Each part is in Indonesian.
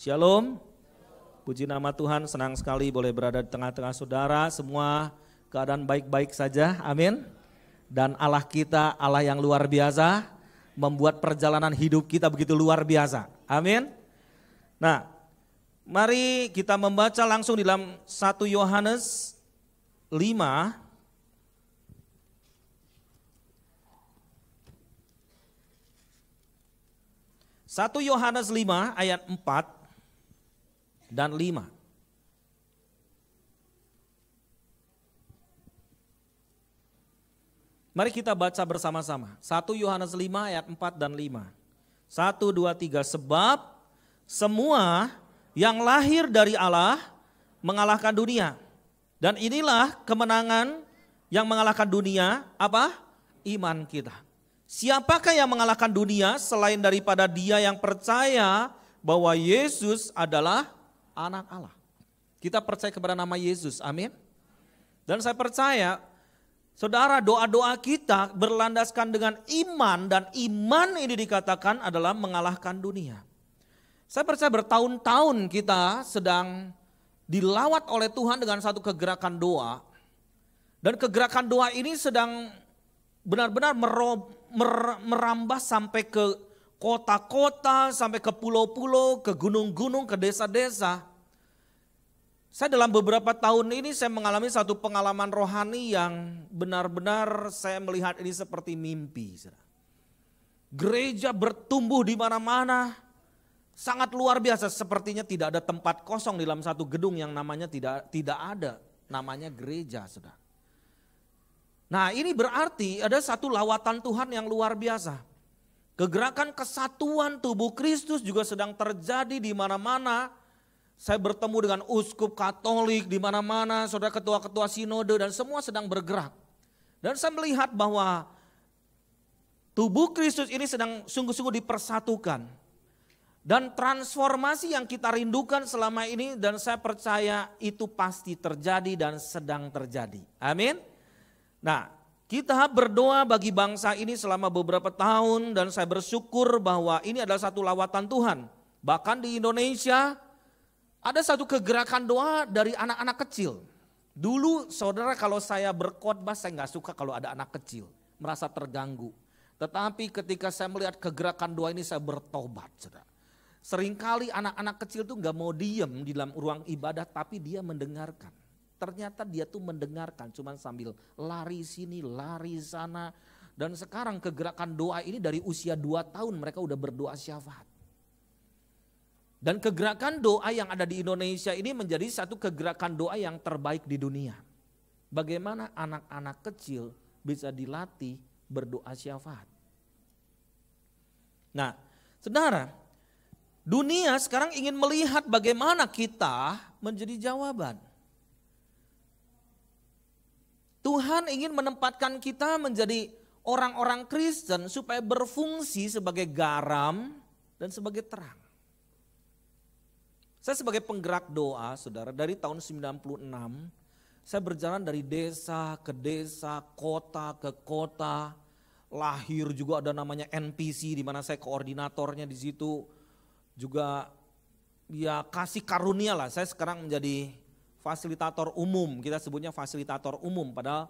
Shalom. Puji nama Tuhan, senang sekali boleh berada di tengah-tengah saudara, semua keadaan baik-baik saja, amin. Dan Allah kita, Allah yang luar biasa, membuat perjalanan hidup kita begitu luar biasa, amin. Nah, mari kita membaca langsung di dalam 1 Yohanes 5, Satu Yohanes 5 ayat 4 dan 5. Mari kita baca bersama-sama. 1 Yohanes 5 ayat 4 dan 5. 1, 2, 3. Sebab semua yang lahir dari Allah mengalahkan dunia. Dan inilah kemenangan yang mengalahkan dunia, apa? Iman kita. Siapakah yang mengalahkan dunia selain daripada dia yang percaya bahwa Yesus adalah anak Allah. Kita percaya kepada nama Yesus, amin. Dan saya percaya Saudara, doa-doa kita berlandaskan dengan iman dan iman ini dikatakan adalah mengalahkan dunia. Saya percaya bertahun-tahun kita sedang dilawat oleh Tuhan dengan satu kegerakan doa. Dan kegerakan doa ini sedang benar-benar merambah sampai ke kota-kota, sampai ke pulau-pulau, ke gunung-gunung, ke desa-desa. Saya dalam beberapa tahun ini saya mengalami satu pengalaman rohani yang benar-benar saya melihat ini seperti mimpi. Gereja bertumbuh di mana-mana, sangat luar biasa. Sepertinya tidak ada tempat kosong di dalam satu gedung yang namanya tidak tidak ada, namanya gereja, sudah Nah ini berarti ada satu lawatan Tuhan yang luar biasa. Kegerakan kesatuan tubuh Kristus juga sedang terjadi di mana-mana. Saya bertemu dengan uskup Katolik di mana-mana, saudara ketua-ketua sinode dan semua sedang bergerak. Dan saya melihat bahwa tubuh Kristus ini sedang sungguh-sungguh dipersatukan. Dan transformasi yang kita rindukan selama ini dan saya percaya itu pasti terjadi dan sedang terjadi. Amin. Nah, kita berdoa bagi bangsa ini selama beberapa tahun dan saya bersyukur bahwa ini adalah satu lawatan Tuhan. Bahkan di Indonesia ada satu kegerakan doa dari anak-anak kecil. Dulu saudara kalau saya berkhotbah saya nggak suka kalau ada anak kecil, merasa terganggu. Tetapi ketika saya melihat kegerakan doa ini saya bertobat saudara. Seringkali anak-anak kecil tuh nggak mau diem di dalam ruang ibadah tapi dia mendengarkan. Ternyata dia tuh mendengarkan cuman sambil lari sini, lari sana. Dan sekarang kegerakan doa ini dari usia 2 tahun mereka udah berdoa syafaat. Dan kegerakan doa yang ada di Indonesia ini menjadi satu kegerakan doa yang terbaik di dunia. Bagaimana anak-anak kecil bisa dilatih berdoa syafaat. Nah, saudara, dunia sekarang ingin melihat bagaimana kita menjadi jawaban. Tuhan ingin menempatkan kita menjadi orang-orang Kristen supaya berfungsi sebagai garam dan sebagai terang. Saya sebagai penggerak doa, saudara, dari tahun 96, saya berjalan dari desa ke desa, kota ke kota, lahir juga ada namanya NPC di mana saya koordinatornya di situ. Juga ya kasih karunia lah, saya sekarang menjadi fasilitator umum, kita sebutnya fasilitator umum padahal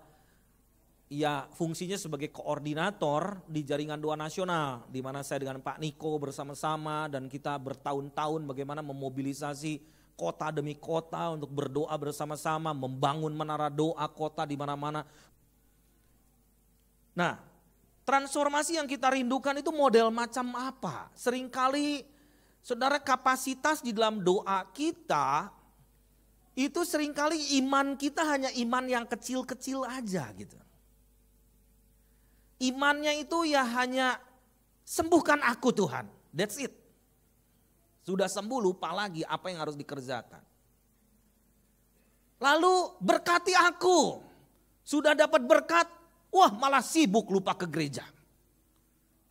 ya fungsinya sebagai koordinator di jaringan doa nasional di mana saya dengan Pak Niko bersama-sama dan kita bertahun-tahun bagaimana memobilisasi kota demi kota untuk berdoa bersama-sama membangun menara doa kota di mana-mana. Nah, transformasi yang kita rindukan itu model macam apa? Seringkali saudara kapasitas di dalam doa kita itu seringkali iman kita hanya iman yang kecil-kecil aja gitu. Imannya itu ya hanya sembuhkan aku Tuhan. That's it. Sudah sembuh lupa lagi apa yang harus dikerjakan. Lalu berkati aku. Sudah dapat berkat, wah malah sibuk lupa ke gereja.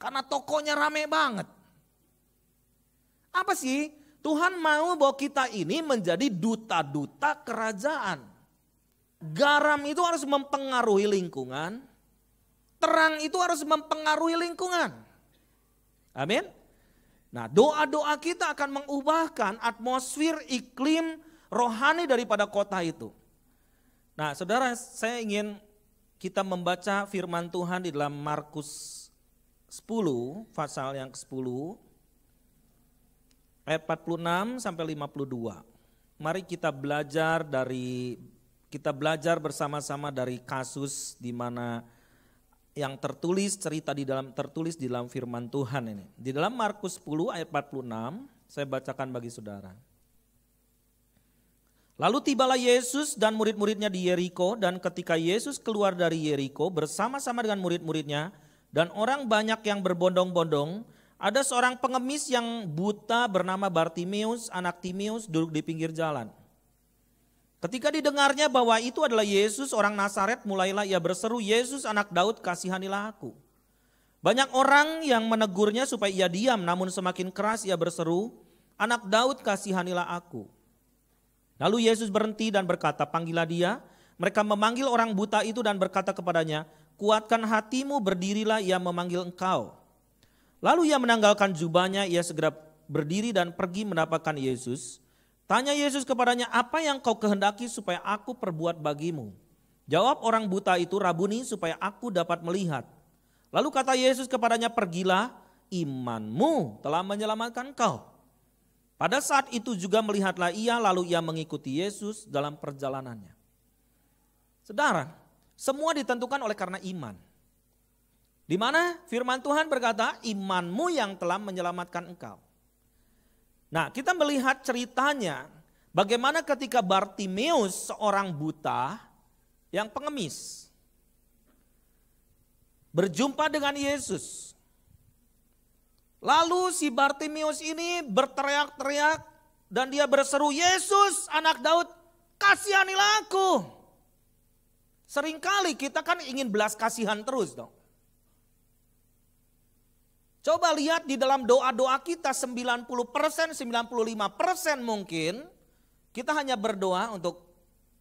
Karena tokonya rame banget. Apa sih Tuhan mau bahwa kita ini menjadi duta-duta kerajaan. Garam itu harus mempengaruhi lingkungan. Terang itu harus mempengaruhi lingkungan. Amin. Nah doa-doa kita akan mengubahkan atmosfer iklim rohani daripada kota itu. Nah saudara saya ingin kita membaca firman Tuhan di dalam Markus 10 pasal yang ke-10 ayat 46 sampai 52. Mari kita belajar dari kita belajar bersama-sama dari kasus di mana yang tertulis cerita di dalam tertulis di dalam firman Tuhan ini. Di dalam Markus 10 ayat 46 saya bacakan bagi saudara. Lalu tibalah Yesus dan murid-muridnya di Yeriko dan ketika Yesus keluar dari Yeriko bersama-sama dengan murid-muridnya dan orang banyak yang berbondong-bondong ada seorang pengemis yang buta bernama Bartimeus, anak Timeus duduk di pinggir jalan. Ketika didengarnya bahwa itu adalah Yesus orang Nasaret mulailah ia berseru, "Yesus anak Daud, kasihanilah aku." Banyak orang yang menegurnya supaya ia diam, namun semakin keras ia berseru, "Anak Daud, kasihanilah aku." Lalu Yesus berhenti dan berkata, "Panggillah dia." Mereka memanggil orang buta itu dan berkata kepadanya, "Kuatkan hatimu, berdirilah ia memanggil engkau." Lalu ia menanggalkan jubahnya, ia segera berdiri dan pergi mendapatkan Yesus. Tanya Yesus kepadanya, apa yang kau kehendaki supaya aku perbuat bagimu? Jawab orang buta itu, Rabuni, supaya aku dapat melihat. Lalu kata Yesus kepadanya, pergilah, imanmu telah menyelamatkan kau. Pada saat itu juga melihatlah ia, lalu ia mengikuti Yesus dalam perjalanannya. Saudara, semua ditentukan oleh karena iman. Di mana firman Tuhan berkata, imanmu yang telah menyelamatkan engkau. Nah, kita melihat ceritanya bagaimana ketika Bartimeus seorang buta yang pengemis berjumpa dengan Yesus. Lalu si Bartimeus ini berteriak-teriak dan dia berseru, "Yesus, anak Daud, kasihanilah aku." Seringkali kita kan ingin belas kasihan terus dong. Coba lihat di dalam doa-doa kita 90%, 95% mungkin kita hanya berdoa untuk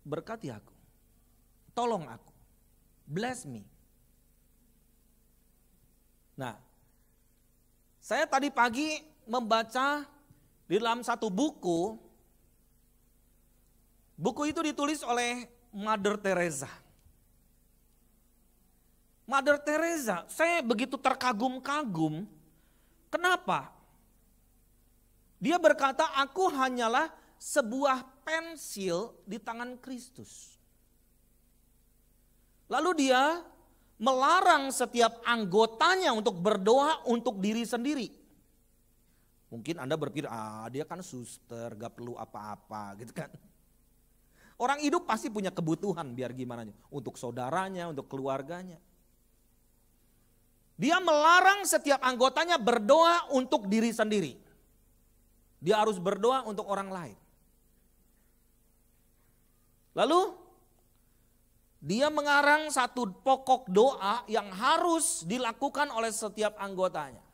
berkati aku. Tolong aku. Bless me. Nah, saya tadi pagi membaca di dalam satu buku Buku itu ditulis oleh Mother Teresa. Mother Teresa, saya begitu terkagum-kagum. Kenapa? Dia berkata, aku hanyalah sebuah pensil di tangan Kristus. Lalu dia melarang setiap anggotanya untuk berdoa untuk diri sendiri. Mungkin Anda berpikir, ah dia kan suster, gak perlu apa-apa gitu kan. Orang hidup pasti punya kebutuhan biar gimana. Untuk saudaranya, untuk keluarganya. Dia melarang setiap anggotanya berdoa untuk diri sendiri. Dia harus berdoa untuk orang lain. Lalu dia mengarang satu pokok doa yang harus dilakukan oleh setiap anggotanya.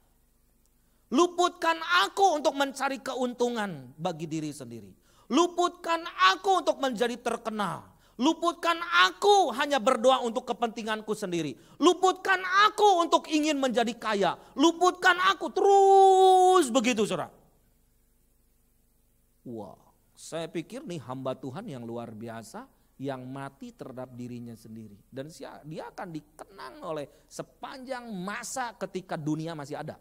Luputkan aku untuk mencari keuntungan bagi diri sendiri. Luputkan aku untuk menjadi terkenal. Luputkan aku hanya berdoa untuk kepentinganku sendiri. Luputkan aku untuk ingin menjadi kaya. Luputkan aku terus begitu saudara. Wah, saya pikir nih hamba Tuhan yang luar biasa yang mati terhadap dirinya sendiri. Dan dia akan dikenang oleh sepanjang masa ketika dunia masih ada.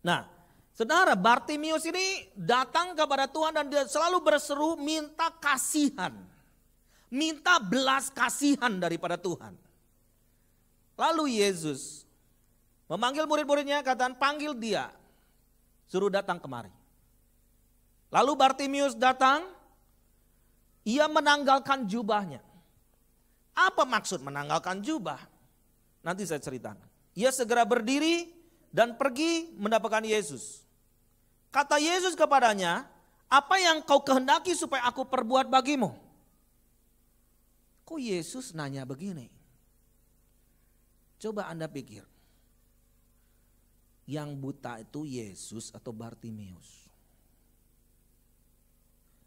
Nah, Saudara, Bartimius ini datang kepada Tuhan dan dia selalu berseru minta kasihan. Minta belas kasihan daripada Tuhan. Lalu Yesus memanggil murid-muridnya, katakan panggil dia, suruh datang kemari. Lalu Bartimius datang, ia menanggalkan jubahnya. Apa maksud menanggalkan jubah? Nanti saya ceritakan. Ia segera berdiri, dan pergi mendapatkan Yesus. Kata Yesus kepadanya, apa yang kau kehendaki supaya aku perbuat bagimu? Kok Yesus nanya begini? Coba Anda pikir. Yang buta itu Yesus atau Bartimius?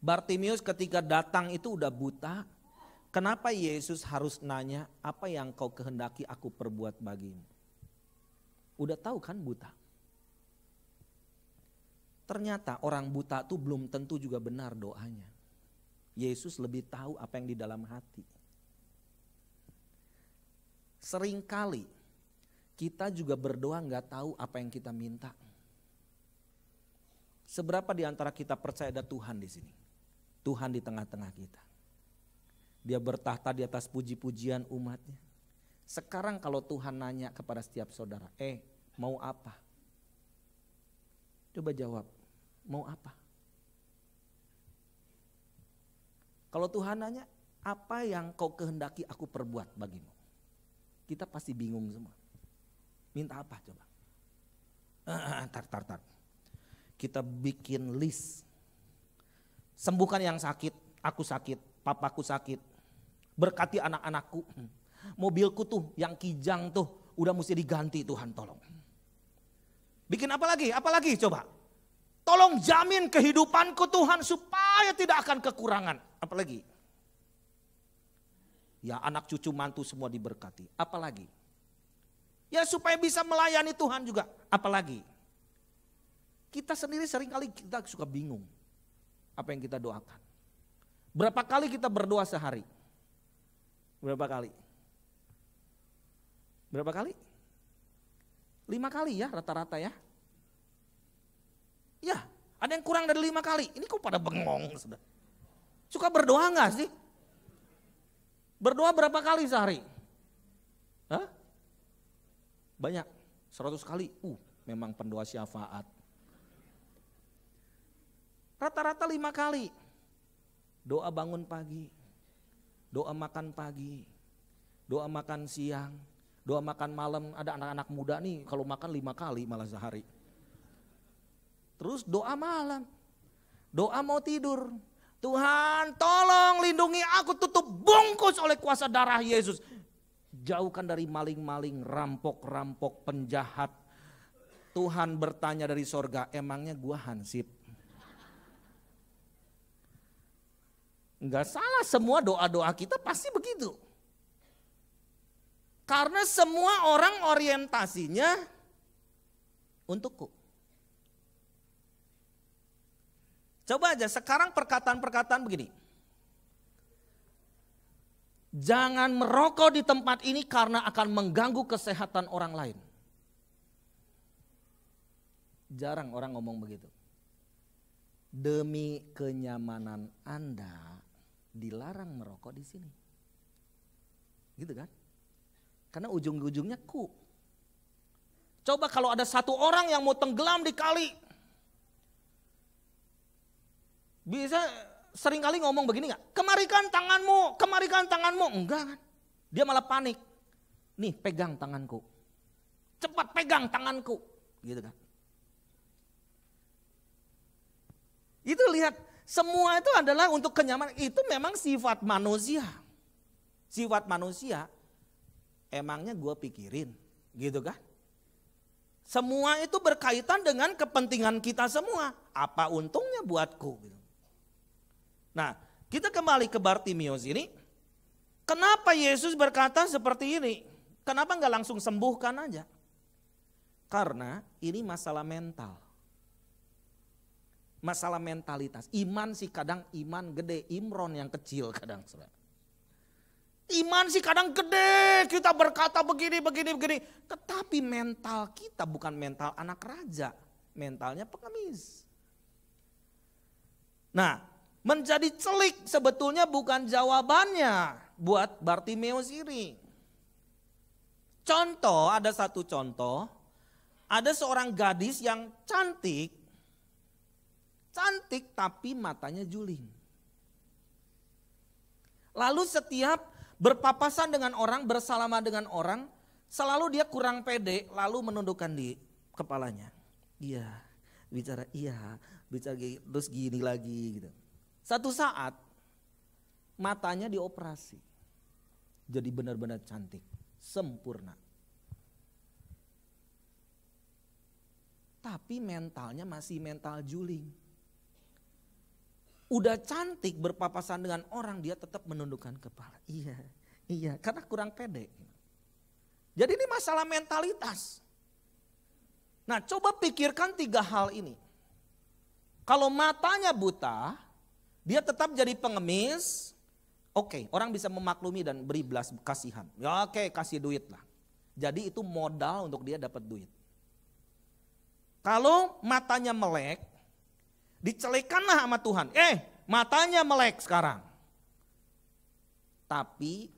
Bartimius ketika datang itu udah buta. Kenapa Yesus harus nanya apa yang kau kehendaki aku perbuat bagimu? udah tahu kan buta. Ternyata orang buta tuh belum tentu juga benar doanya. Yesus lebih tahu apa yang di dalam hati. Seringkali kita juga berdoa nggak tahu apa yang kita minta. Seberapa di antara kita percaya ada Tuhan di sini? Tuhan di tengah-tengah kita. Dia bertahta di atas puji-pujian umatnya sekarang kalau Tuhan nanya kepada setiap saudara, eh mau apa? Coba jawab, mau apa? Kalau Tuhan nanya, apa yang kau kehendaki aku perbuat bagimu? Kita pasti bingung semua. Minta apa coba? tar, tar, tar. Kita bikin list. Sembuhkan yang sakit, aku sakit, papaku sakit. Berkati anak-anakku, Mobilku tuh yang kijang tuh udah mesti diganti Tuhan tolong. Bikin apa lagi? Apa lagi coba? Tolong jamin kehidupanku Tuhan supaya tidak akan kekurangan. Apalagi? Ya anak cucu mantu semua diberkati. Apalagi? Ya supaya bisa melayani Tuhan juga. Apalagi? Kita sendiri seringkali kita suka bingung apa yang kita doakan. Berapa kali kita berdoa sehari? Berapa kali? Berapa kali? Lima kali ya rata-rata ya. Ya, ada yang kurang dari lima kali. Ini kok pada bengong sudah. Suka berdoa nggak sih? Berdoa berapa kali sehari? Hah? Banyak, seratus kali. Uh, memang pendoa syafaat. Rata-rata lima kali. Doa bangun pagi, doa makan pagi, doa makan siang, Doa makan malam ada anak-anak muda nih kalau makan lima kali malah sehari. Terus doa malam. Doa mau tidur. Tuhan tolong lindungi aku tutup bungkus oleh kuasa darah Yesus. Jauhkan dari maling-maling, rampok-rampok, penjahat. Tuhan bertanya dari sorga, emangnya gua hansip? Enggak salah semua doa-doa kita pasti begitu. Karena semua orang orientasinya untukku. Coba aja sekarang perkataan-perkataan begini. Jangan merokok di tempat ini karena akan mengganggu kesehatan orang lain. Jarang orang ngomong begitu. Demi kenyamanan Anda dilarang merokok di sini. Gitu kan? Karena ujung-ujungnya ku. Coba kalau ada satu orang yang mau tenggelam di kali. Bisa seringkali ngomong begini gak? Kemarikan tanganmu, kemarikan tanganmu. Enggak kan? Dia malah panik. Nih pegang tanganku. Cepat pegang tanganku. Gitu kan. Itu lihat semua itu adalah untuk kenyamanan. Itu memang sifat manusia. Sifat manusia Emangnya gue pikirin, gitu kan? Semua itu berkaitan dengan kepentingan kita semua. Apa untungnya buatku? Gitu. Nah, kita kembali ke Bartimius ini. Kenapa Yesus berkata seperti ini? Kenapa nggak langsung sembuhkan aja? Karena ini masalah mental. Masalah mentalitas. Iman sih kadang iman gede, Imron yang kecil kadang. Saudara. Iman sih kadang gede, kita berkata begini, begini, begini. Tetapi mental kita bukan mental anak raja, mentalnya pengemis. Nah, menjadi celik sebetulnya bukan jawabannya buat Bartimeus ini. Contoh, ada satu contoh, ada seorang gadis yang cantik, cantik tapi matanya juling. Lalu setiap berpapasan dengan orang, bersalaman dengan orang, selalu dia kurang pede, lalu menundukkan di kepalanya. Iya, bicara iya, bicara terus gini lagi gitu. Satu saat matanya dioperasi. Jadi benar-benar cantik, sempurna. Tapi mentalnya masih mental juling udah cantik berpapasan dengan orang dia tetap menundukkan kepala. Iya, iya, karena kurang pede. Jadi ini masalah mentalitas. Nah coba pikirkan tiga hal ini. Kalau matanya buta, dia tetap jadi pengemis. Oke, okay, orang bisa memaklumi dan beri belas kasihan. Ya oke, okay, kasih duit lah. Jadi itu modal untuk dia dapat duit. Kalau matanya melek, Dicelekanlah sama Tuhan. Eh, matanya melek sekarang. Tapi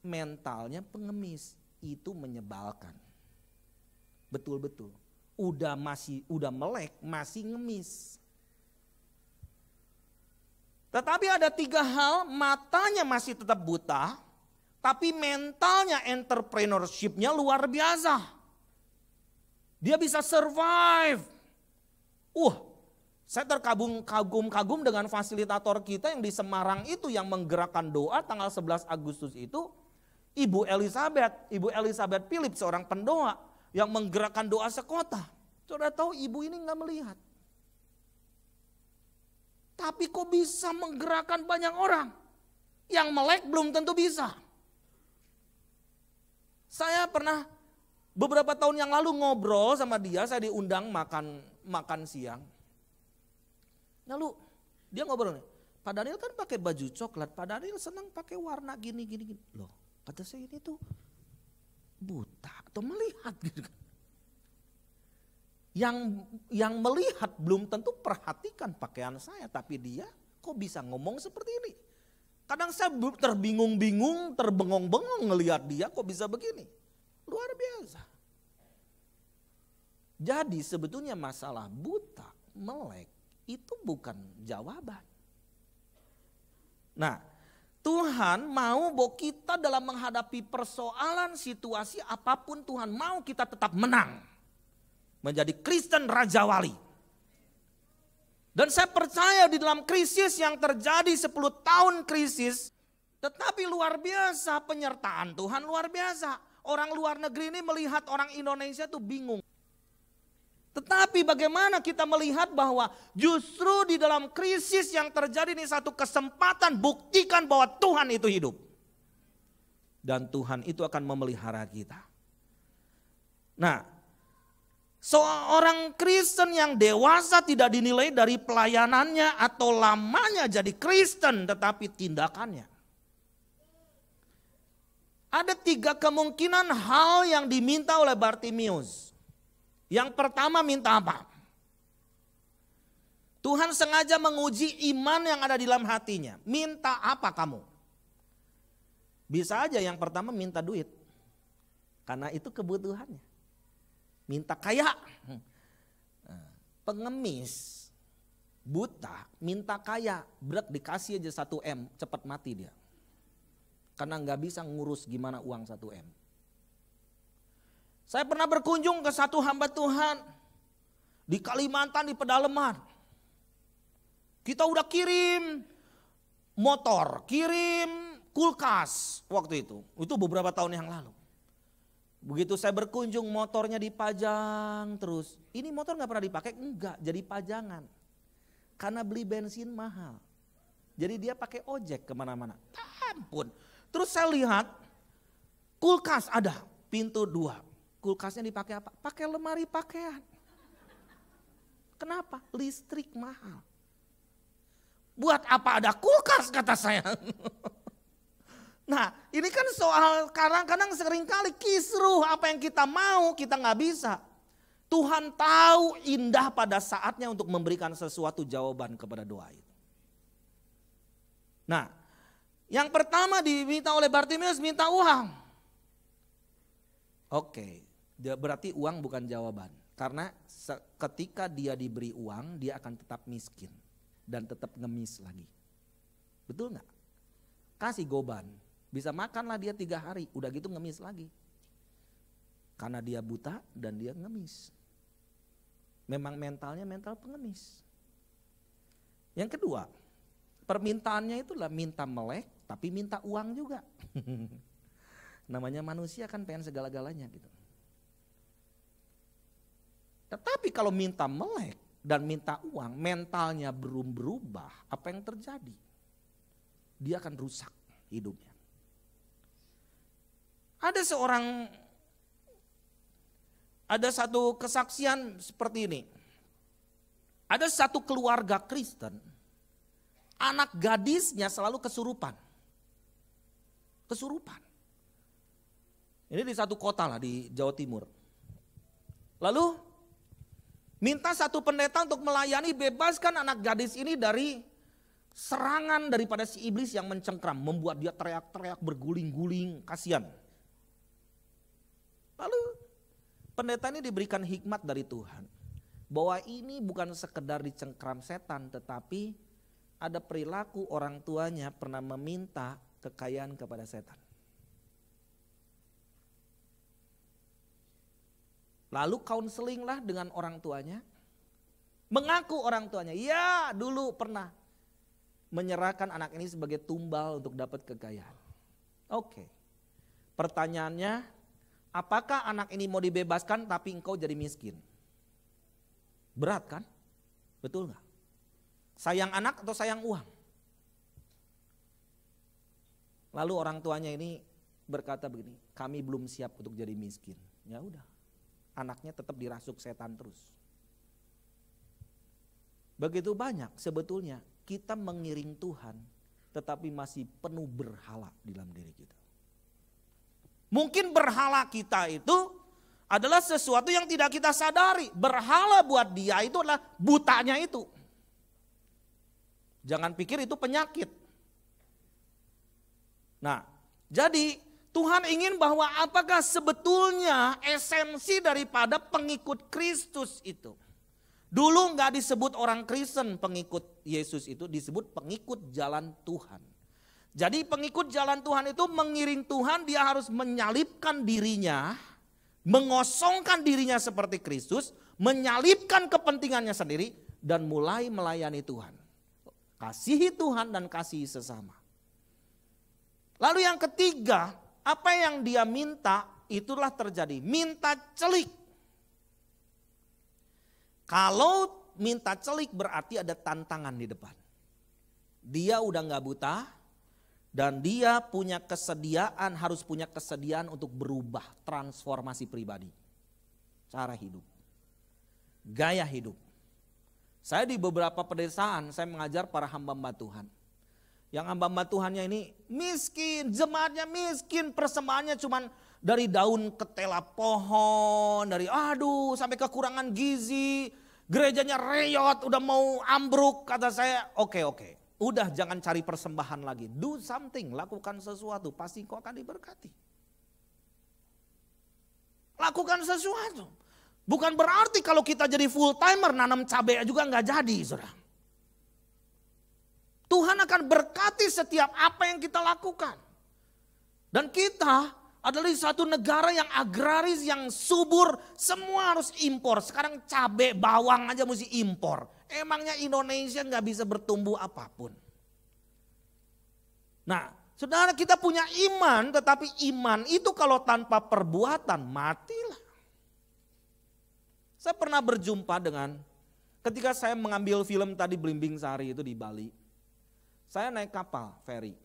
mentalnya pengemis itu menyebalkan. Betul-betul. Udah masih udah melek, masih ngemis. Tetapi ada tiga hal, matanya masih tetap buta, tapi mentalnya entrepreneurshipnya luar biasa. Dia bisa survive. Uh, saya terkagum-kagum dengan fasilitator kita yang di Semarang itu yang menggerakkan doa tanggal 11 Agustus itu Ibu Elizabeth, Ibu Elizabeth Philip seorang pendoa yang menggerakkan doa sekota. Sudah tahu ibu ini nggak melihat. Tapi kok bisa menggerakkan banyak orang? Yang melek belum tentu bisa. Saya pernah beberapa tahun yang lalu ngobrol sama dia, saya diundang makan makan siang Lalu nah, dia ngobrol nih, Pak Daniel kan pakai baju coklat, Pak Daniel senang pakai warna gini gini gini. Loh, kata saya ini tuh buta atau melihat gitu kan. Yang yang melihat belum tentu perhatikan pakaian saya, tapi dia kok bisa ngomong seperti ini? Kadang saya terbingung-bingung, terbengong-bengong ngelihat dia kok bisa begini. Luar biasa. Jadi sebetulnya masalah buta, melek, itu bukan jawaban. Nah, Tuhan mau bahwa kita dalam menghadapi persoalan situasi apapun Tuhan mau kita tetap menang. Menjadi Kristen Raja Wali. Dan saya percaya di dalam krisis yang terjadi 10 tahun krisis. Tetapi luar biasa penyertaan Tuhan luar biasa. Orang luar negeri ini melihat orang Indonesia itu bingung. Tetapi bagaimana kita melihat bahwa justru di dalam krisis yang terjadi ini satu kesempatan buktikan bahwa Tuhan itu hidup. Dan Tuhan itu akan memelihara kita. Nah, seorang Kristen yang dewasa tidak dinilai dari pelayanannya atau lamanya jadi Kristen tetapi tindakannya. Ada tiga kemungkinan hal yang diminta oleh Bartimius. Yang pertama minta apa? Tuhan sengaja menguji iman yang ada di dalam hatinya. Minta apa kamu? Bisa aja yang pertama minta duit. Karena itu kebutuhannya. Minta kaya. Hmm. Pengemis, buta, minta kaya. berat dikasih aja 1M, cepat mati dia. Karena nggak bisa ngurus gimana uang 1M. Saya pernah berkunjung ke satu hamba Tuhan di Kalimantan di pedalaman. Kita udah kirim motor, kirim kulkas waktu itu. Itu beberapa tahun yang lalu. Begitu saya berkunjung motornya dipajang terus. Ini motor nggak pernah dipakai? Enggak, jadi pajangan. Karena beli bensin mahal. Jadi dia pakai ojek kemana-mana. Ampun. Terus saya lihat kulkas ada, pintu dua kulkasnya dipakai apa? Pakai lemari pakaian. Kenapa? Listrik mahal. Buat apa ada kulkas kata saya. Nah ini kan soal kadang-kadang seringkali kisruh apa yang kita mau kita nggak bisa. Tuhan tahu indah pada saatnya untuk memberikan sesuatu jawaban kepada doa itu. Nah yang pertama diminta oleh Bartimius minta uang. Oke Berarti uang bukan jawaban. Karena ketika dia diberi uang, dia akan tetap miskin dan tetap ngemis lagi. Betul nggak? Kasih goban, bisa makanlah dia tiga hari, udah gitu ngemis lagi. Karena dia buta dan dia ngemis. Memang mentalnya mental pengemis. Yang kedua, permintaannya itulah minta melek tapi minta uang juga. Namanya manusia kan pengen segala-galanya gitu. Tetapi kalau minta melek dan minta uang, mentalnya belum berubah, apa yang terjadi? Dia akan rusak hidupnya. Ada seorang ada satu kesaksian seperti ini. Ada satu keluarga Kristen, anak gadisnya selalu kesurupan. Kesurupan. Ini di satu kota lah di Jawa Timur. Lalu Minta satu pendeta untuk melayani bebaskan anak gadis ini dari serangan daripada si iblis yang mencengkram, membuat dia teriak-teriak, berguling-guling, kasihan. Lalu pendeta ini diberikan hikmat dari Tuhan bahwa ini bukan sekedar dicengkram setan tetapi ada perilaku orang tuanya pernah meminta kekayaan kepada setan. Lalu counselinglah dengan orang tuanya. Mengaku orang tuanya, ya dulu pernah menyerahkan anak ini sebagai tumbal untuk dapat kekayaan. Oke. Pertanyaannya, apakah anak ini mau dibebaskan tapi engkau jadi miskin? Berat kan? Betul nggak? Sayang anak atau sayang uang? Lalu orang tuanya ini berkata begini, kami belum siap untuk jadi miskin. Ya udah, anaknya tetap dirasuk setan terus. Begitu banyak sebetulnya kita mengiring Tuhan tetapi masih penuh berhala di dalam diri kita. Mungkin berhala kita itu adalah sesuatu yang tidak kita sadari. Berhala buat dia itu adalah butanya itu. Jangan pikir itu penyakit. Nah, jadi Tuhan ingin bahwa apakah sebetulnya esensi daripada pengikut Kristus itu. Dulu nggak disebut orang Kristen pengikut Yesus itu disebut pengikut jalan Tuhan. Jadi pengikut jalan Tuhan itu mengiring Tuhan dia harus menyalipkan dirinya, mengosongkan dirinya seperti Kristus, menyalipkan kepentingannya sendiri dan mulai melayani Tuhan. Kasihi Tuhan dan kasihi sesama. Lalu yang ketiga, apa yang dia minta itulah terjadi. Minta celik. Kalau minta celik berarti ada tantangan di depan. Dia udah nggak buta dan dia punya kesediaan harus punya kesediaan untuk berubah transformasi pribadi. Cara hidup. Gaya hidup. Saya di beberapa pedesaan saya mengajar para hamba Tuhan yang hamba-hamba Tuhannya ini miskin, jemaatnya miskin, persembahannya cuman dari daun ketela pohon, dari aduh sampai kekurangan gizi, gerejanya reyot, udah mau ambruk kata saya. Oke, okay, oke. Okay. Udah jangan cari persembahan lagi. Do something, lakukan sesuatu, pasti kau akan diberkati. Lakukan sesuatu. Bukan berarti kalau kita jadi full timer nanam cabai juga nggak jadi, saudara. Tuhan akan berkati setiap apa yang kita lakukan. Dan kita adalah satu negara yang agraris, yang subur, semua harus impor. Sekarang cabai, bawang aja mesti impor. Emangnya Indonesia nggak bisa bertumbuh apapun. Nah, saudara kita punya iman, tetapi iman itu kalau tanpa perbuatan matilah. Saya pernah berjumpa dengan ketika saya mengambil film tadi Blimbing Sari itu di Bali. Saya naik kapal feri.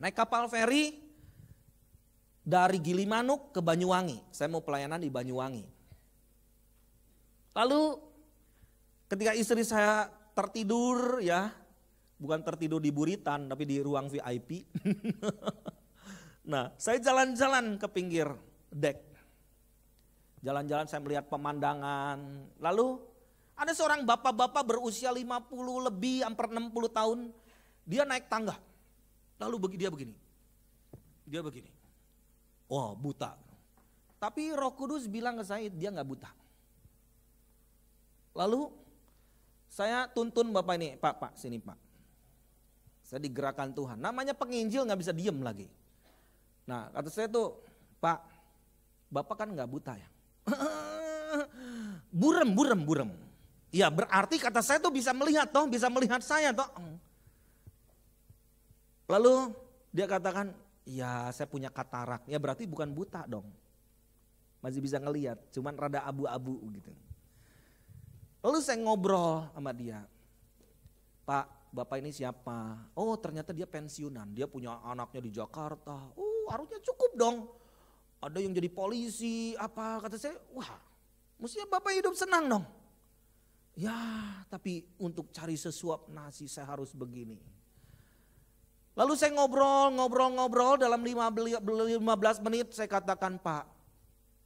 Naik kapal feri dari Gilimanuk ke Banyuwangi. Saya mau pelayanan di Banyuwangi. Lalu ketika istri saya tertidur ya, bukan tertidur di buritan tapi di ruang VIP. nah, saya jalan-jalan ke pinggir dek. Jalan-jalan saya melihat pemandangan. Lalu ada seorang bapak-bapak berusia 50 lebih, hampir 60 tahun dia naik tangga. Lalu dia begini. Dia begini. Wah, wow, buta. Tapi Roh Kudus bilang ke saya dia nggak buta. Lalu saya tuntun Bapak ini, Pak, Pak, sini Pak. Saya digerakkan Tuhan. Namanya penginjil nggak bisa diem lagi. Nah kata saya tuh, Pak, Bapak kan nggak buta ya. burem, burem, burem. Ya berarti kata saya tuh bisa melihat toh, bisa melihat saya toh. Lalu dia katakan, ya saya punya katarak. Ya berarti bukan buta dong. Masih bisa ngeliat, cuman rada abu-abu gitu. Lalu saya ngobrol sama dia. Pak, bapak ini siapa? Oh ternyata dia pensiunan, dia punya anaknya di Jakarta. Oh harusnya cukup dong. Ada yang jadi polisi, apa kata saya, wah mestinya bapak hidup senang dong. Ya, tapi untuk cari sesuap nasi saya harus begini. Lalu saya ngobrol, ngobrol, ngobrol dalam 15 menit saya katakan Pak,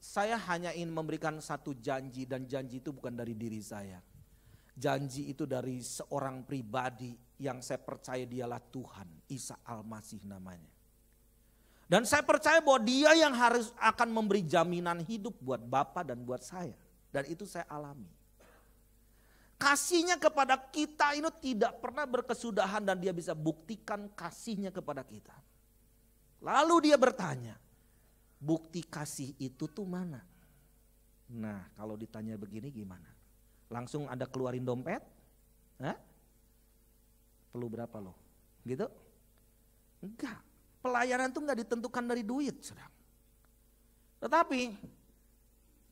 saya hanya ingin memberikan satu janji dan janji itu bukan dari diri saya. Janji itu dari seorang pribadi yang saya percaya dialah Tuhan, Isa Almasih namanya. Dan saya percaya bahwa dia yang harus akan memberi jaminan hidup buat Bapak dan buat saya. Dan itu saya alami kasihnya kepada kita ini tidak pernah berkesudahan dan dia bisa buktikan kasihnya kepada kita. Lalu dia bertanya, bukti kasih itu tuh mana? Nah kalau ditanya begini gimana? Langsung ada keluarin dompet? Hah? Perlu berapa loh? Gitu? Enggak. Pelayanan tuh enggak ditentukan dari duit, sedang. Tetapi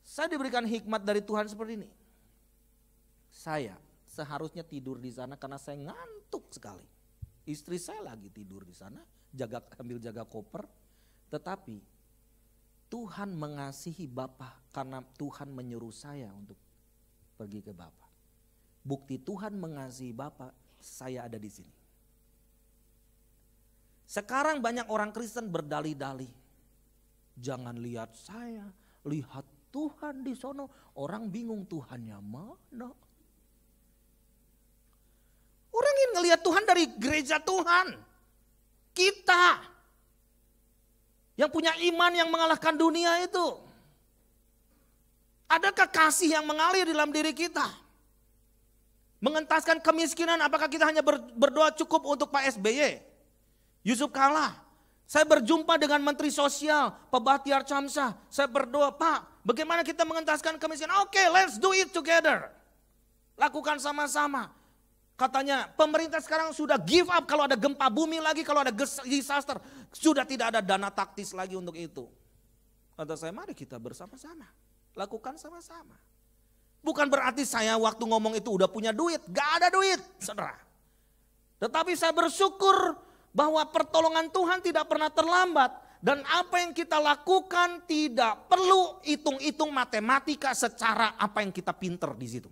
saya diberikan hikmat dari Tuhan seperti ini saya seharusnya tidur di sana karena saya ngantuk sekali. Istri saya lagi tidur di sana, jaga ambil jaga koper. Tetapi Tuhan mengasihi Bapa karena Tuhan menyuruh saya untuk pergi ke Bapa. Bukti Tuhan mengasihi Bapa, saya ada di sini. Sekarang banyak orang Kristen berdalih-dalih. Jangan lihat saya, lihat Tuhan di sono. Orang bingung Tuhannya mana? ngelihat Tuhan dari gereja Tuhan. Kita yang punya iman yang mengalahkan dunia itu. Adakah kasih yang mengalir dalam diri kita? Mengentaskan kemiskinan, apakah kita hanya berdoa cukup untuk Pak SBY? Yusuf kalah. Saya berjumpa dengan Menteri Sosial, Pak Bahtiar Camsah. Saya berdoa, Pak, bagaimana kita mengentaskan kemiskinan? Oke, okay, let's do it together. Lakukan sama-sama. Katanya pemerintah sekarang sudah give up kalau ada gempa bumi lagi, kalau ada disaster. Sudah tidak ada dana taktis lagi untuk itu. Kata saya mari kita bersama-sama. Lakukan sama-sama. Bukan berarti saya waktu ngomong itu udah punya duit. Gak ada duit saudara. Tetapi saya bersyukur bahwa pertolongan Tuhan tidak pernah terlambat. Dan apa yang kita lakukan tidak perlu hitung-hitung matematika secara apa yang kita pinter di situ.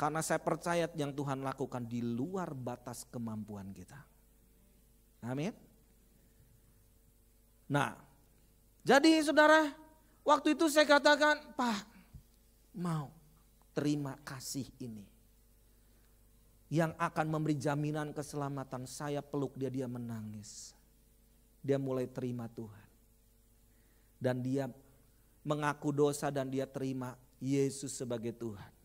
Karena saya percaya yang Tuhan lakukan di luar batas kemampuan kita. Amin. Nah, jadi saudara, waktu itu saya katakan, Pak, mau terima kasih ini. Yang akan memberi jaminan keselamatan, saya peluk dia, dia menangis. Dia mulai terima Tuhan. Dan dia mengaku dosa dan dia terima Yesus sebagai Tuhan.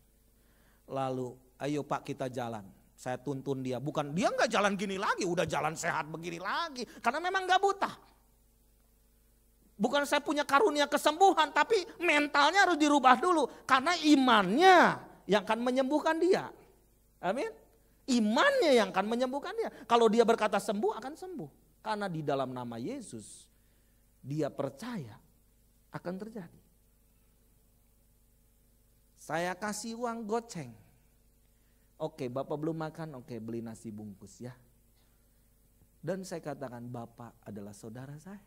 Lalu ayo pak kita jalan. Saya tuntun dia. Bukan dia nggak jalan gini lagi. Udah jalan sehat begini lagi. Karena memang nggak buta. Bukan saya punya karunia kesembuhan. Tapi mentalnya harus dirubah dulu. Karena imannya yang akan menyembuhkan dia. Amin. Imannya yang akan menyembuhkan dia. Kalau dia berkata sembuh akan sembuh. Karena di dalam nama Yesus dia percaya akan terjadi. Saya kasih uang goceng. Oke, Bapak belum makan, oke beli nasi bungkus ya. Dan saya katakan Bapak adalah saudara saya.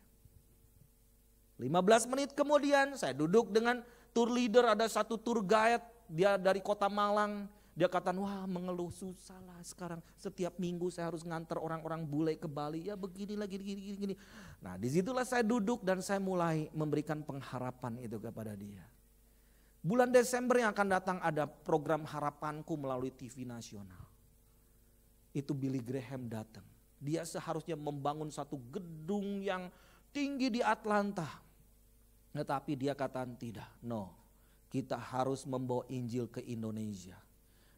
15 menit kemudian saya duduk dengan tour leader ada satu tour guide dia dari kota Malang dia kata wah mengeluh susah lah sekarang setiap minggu saya harus nganter orang-orang bule ke Bali ya begini lagi gini gini gini nah disitulah saya duduk dan saya mulai memberikan pengharapan itu kepada dia Bulan Desember yang akan datang ada program harapanku melalui TV nasional. Itu Billy Graham datang. Dia seharusnya membangun satu gedung yang tinggi di Atlanta. Tetapi dia kata tidak, no. Kita harus membawa Injil ke Indonesia.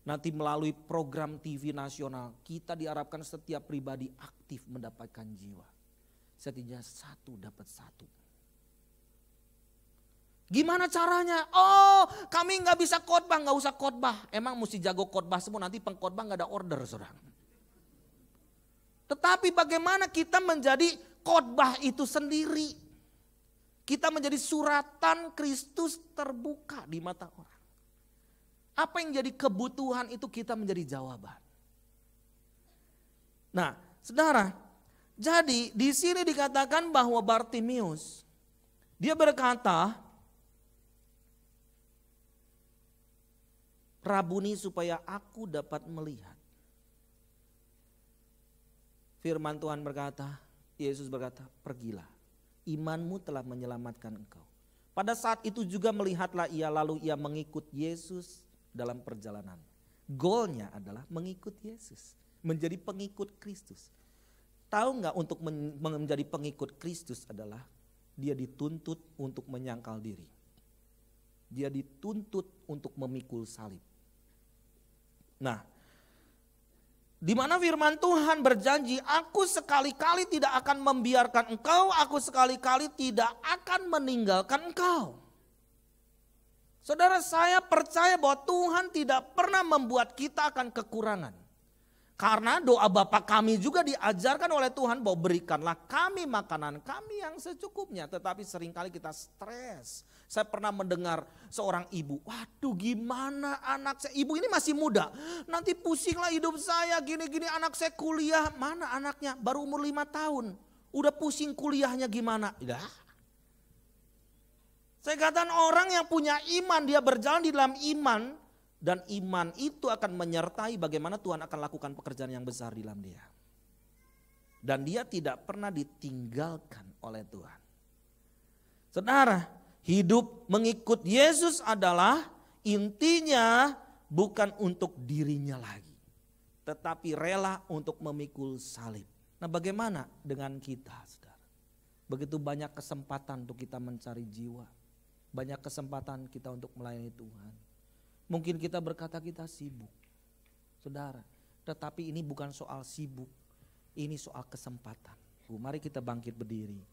Nanti melalui program TV nasional kita diharapkan setiap pribadi aktif mendapatkan jiwa. Setidaknya satu dapat satu. Gimana caranya? Oh, kami nggak bisa khotbah, nggak usah khotbah. Emang mesti jago khotbah semua, nanti pengkhotbah nggak ada order, saudara. Tetapi bagaimana kita menjadi khotbah itu sendiri? Kita menjadi suratan Kristus terbuka di mata orang. Apa yang jadi kebutuhan itu kita menjadi jawaban. Nah, saudara, jadi di sini dikatakan bahwa Bartimius dia berkata, Rabuni supaya aku dapat melihat. Firman Tuhan berkata, Yesus berkata, pergilah, imanmu telah menyelamatkan engkau. Pada saat itu juga melihatlah ia lalu ia mengikut Yesus dalam perjalanan. Goalnya adalah mengikut Yesus, menjadi pengikut Kristus. Tahu nggak untuk menjadi pengikut Kristus adalah dia dituntut untuk menyangkal diri. Dia dituntut untuk memikul salib Nah, di mana firman Tuhan berjanji, "Aku sekali-kali tidak akan membiarkan engkau, aku sekali-kali tidak akan meninggalkan engkau." Saudara, saya percaya bahwa Tuhan tidak pernah membuat kita akan kekurangan. Karena doa Bapa kami juga diajarkan oleh Tuhan bahwa berikanlah kami makanan kami yang secukupnya. Tetapi seringkali kita stres. Saya pernah mendengar seorang ibu, waduh gimana anak saya, ibu ini masih muda. Nanti pusinglah hidup saya, gini-gini anak saya kuliah, mana anaknya? Baru umur lima tahun, udah pusing kuliahnya gimana? udah. Saya katakan orang yang punya iman, dia berjalan di dalam iman, dan iman itu akan menyertai bagaimana Tuhan akan lakukan pekerjaan yang besar di dalam dia. Dan dia tidak pernah ditinggalkan oleh Tuhan. Saudara, hidup mengikut Yesus adalah intinya bukan untuk dirinya lagi, tetapi rela untuk memikul salib. Nah, bagaimana dengan kita, Saudara? Begitu banyak kesempatan untuk kita mencari jiwa, banyak kesempatan kita untuk melayani Tuhan. Mungkin kita berkata kita sibuk. Saudara, tetapi ini bukan soal sibuk. Ini soal kesempatan. Mari kita bangkit berdiri.